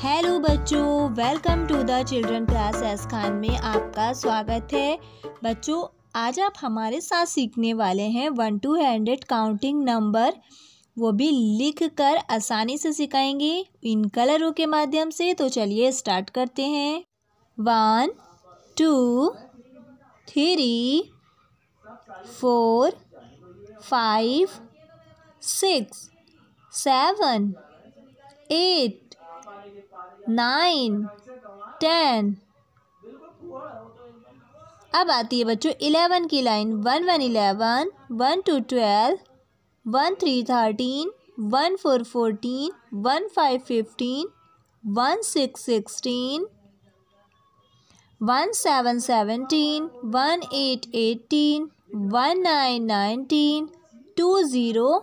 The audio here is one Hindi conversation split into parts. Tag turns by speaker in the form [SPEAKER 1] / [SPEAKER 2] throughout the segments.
[SPEAKER 1] हेलो बच्चों welcome to the children class S Khan में आपका स्वागत है बच्चों आज आप हमारे साथ सीखने वाले हैं one two hundred counting number वो भी लिख कर आसानी से सिखाएंगे इन कलरों के माध्यम से तो चलिए स्टार्ट करते हैं one two three four five six seven eight nine ten अब आती है बच्चों इलेवन की line one one eleven one two twelve one three thirteen one four fourteen one five fifteen one six sixteen one seven seventeen one eight eighteen one nine nineteen two zero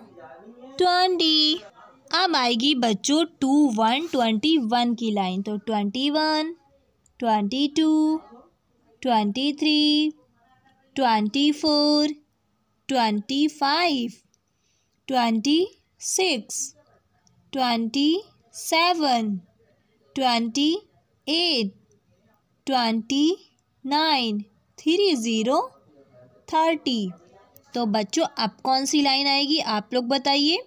[SPEAKER 1] twenty अब आएगी बच्चों टू वन ट्वेंटी वन की लाइन तो twenty one twenty two twenty three twenty four twenty five twenty six twenty seven twenty eight twenty nine three zero thirty तो बच्चों अब कौन सी लाइन आएगी आप लोग बताइए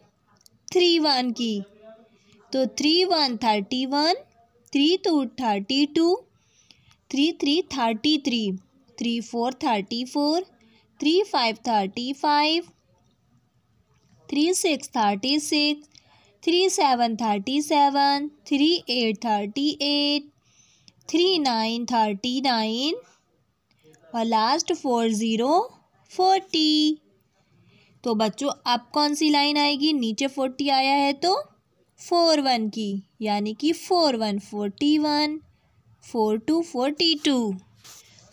[SPEAKER 1] थ्री वन की तो three one thirty one three two thirty two three three thirty three three four thirty four three five thirty five three six thirty six three seven thirty seven three eight thirty eight three nine thirty nine और लास्ट फोर ज़ीरो फोर्टी तो बच्चों अब कौन सी लाइन आएगी नीचे फोर्टी आया है तो फोर वन की यानी कि four one forty one four two forty two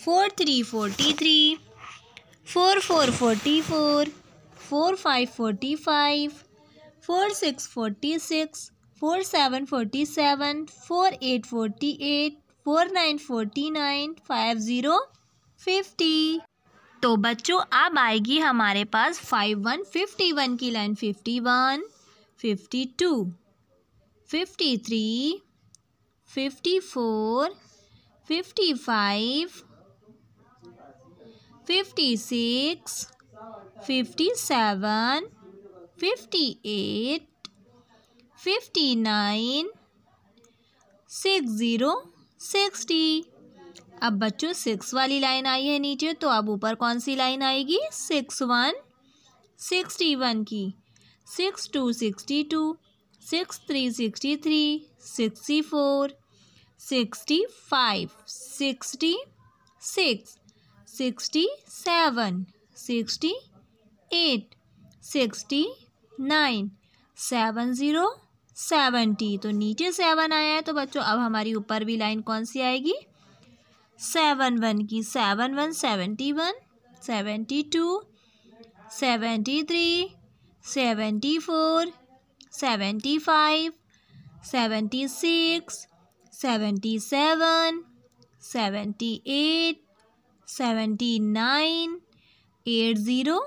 [SPEAKER 1] four three forty three four four forty four four five forty five four six forty six four seven forty seven four eight forty eight four nine forty nine five zero fifty तो बच्चों अब आएगी हमारे पास फाइव वन फिफ्टी वन की line fifty one fifty two fifty three fifty four fifty five fifty six fifty seven fifty eight fifty nine six zero sixty अब बच्चों सिक्स वाली लाइन आई है नीचे तो अब ऊपर कौन सी लाइन आएगी सिक्स वन सिक्सटी वन की six two sixty two six three sixty three sixty four sixty five sixty six sixty seven sixty eight sixty nine seven zero seventy तो नीचे सेवन आया है तो बच्चों अब हमारी ऊपर भी लाइन कौन सी आएगी सेवन वन की seven one seventy one seventy two seventy three seventy four seventy five seventy six seventy seven seventy eight seventy nine eight zero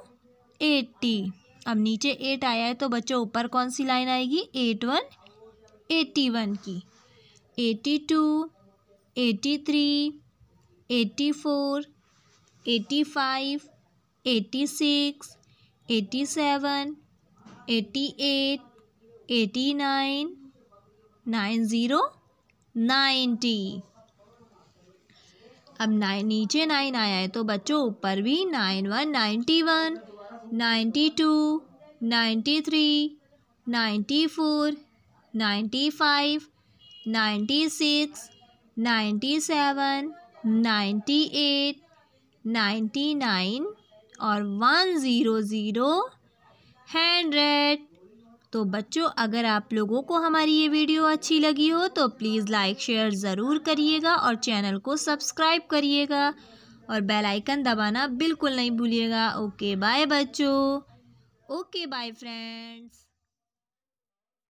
[SPEAKER 1] eighty अब नीचे एट आया है तो बच्चों ऊपर कौन सी लाइन आएगी एट वन एट्टी वन की eighty two eighty three eighty four eighty five eighty six eighty seven eighty eight eighty nine nine zero ninety अब नाइन नीचे नाइन आया है तो बच्चों ऊपर भी nine one ninety one ninety two ninety three ninety four ninety five ninety six ninety seven ninety eight ninety nine और वन ज़ीरो ज़ीरो हंड्रेड तो बच्चों अगर आप लोगों को हमारी ये वीडियो अच्छी लगी हो तो प्लीज़ लाइक शेयर ज़रूर करिएगा और चैनल को सब्सक्राइब करिएगा और बेल आइकन दबाना बिल्कुल नहीं भूलिएगा ओके बाय बच्चों ओके बाय फ्रेंड्स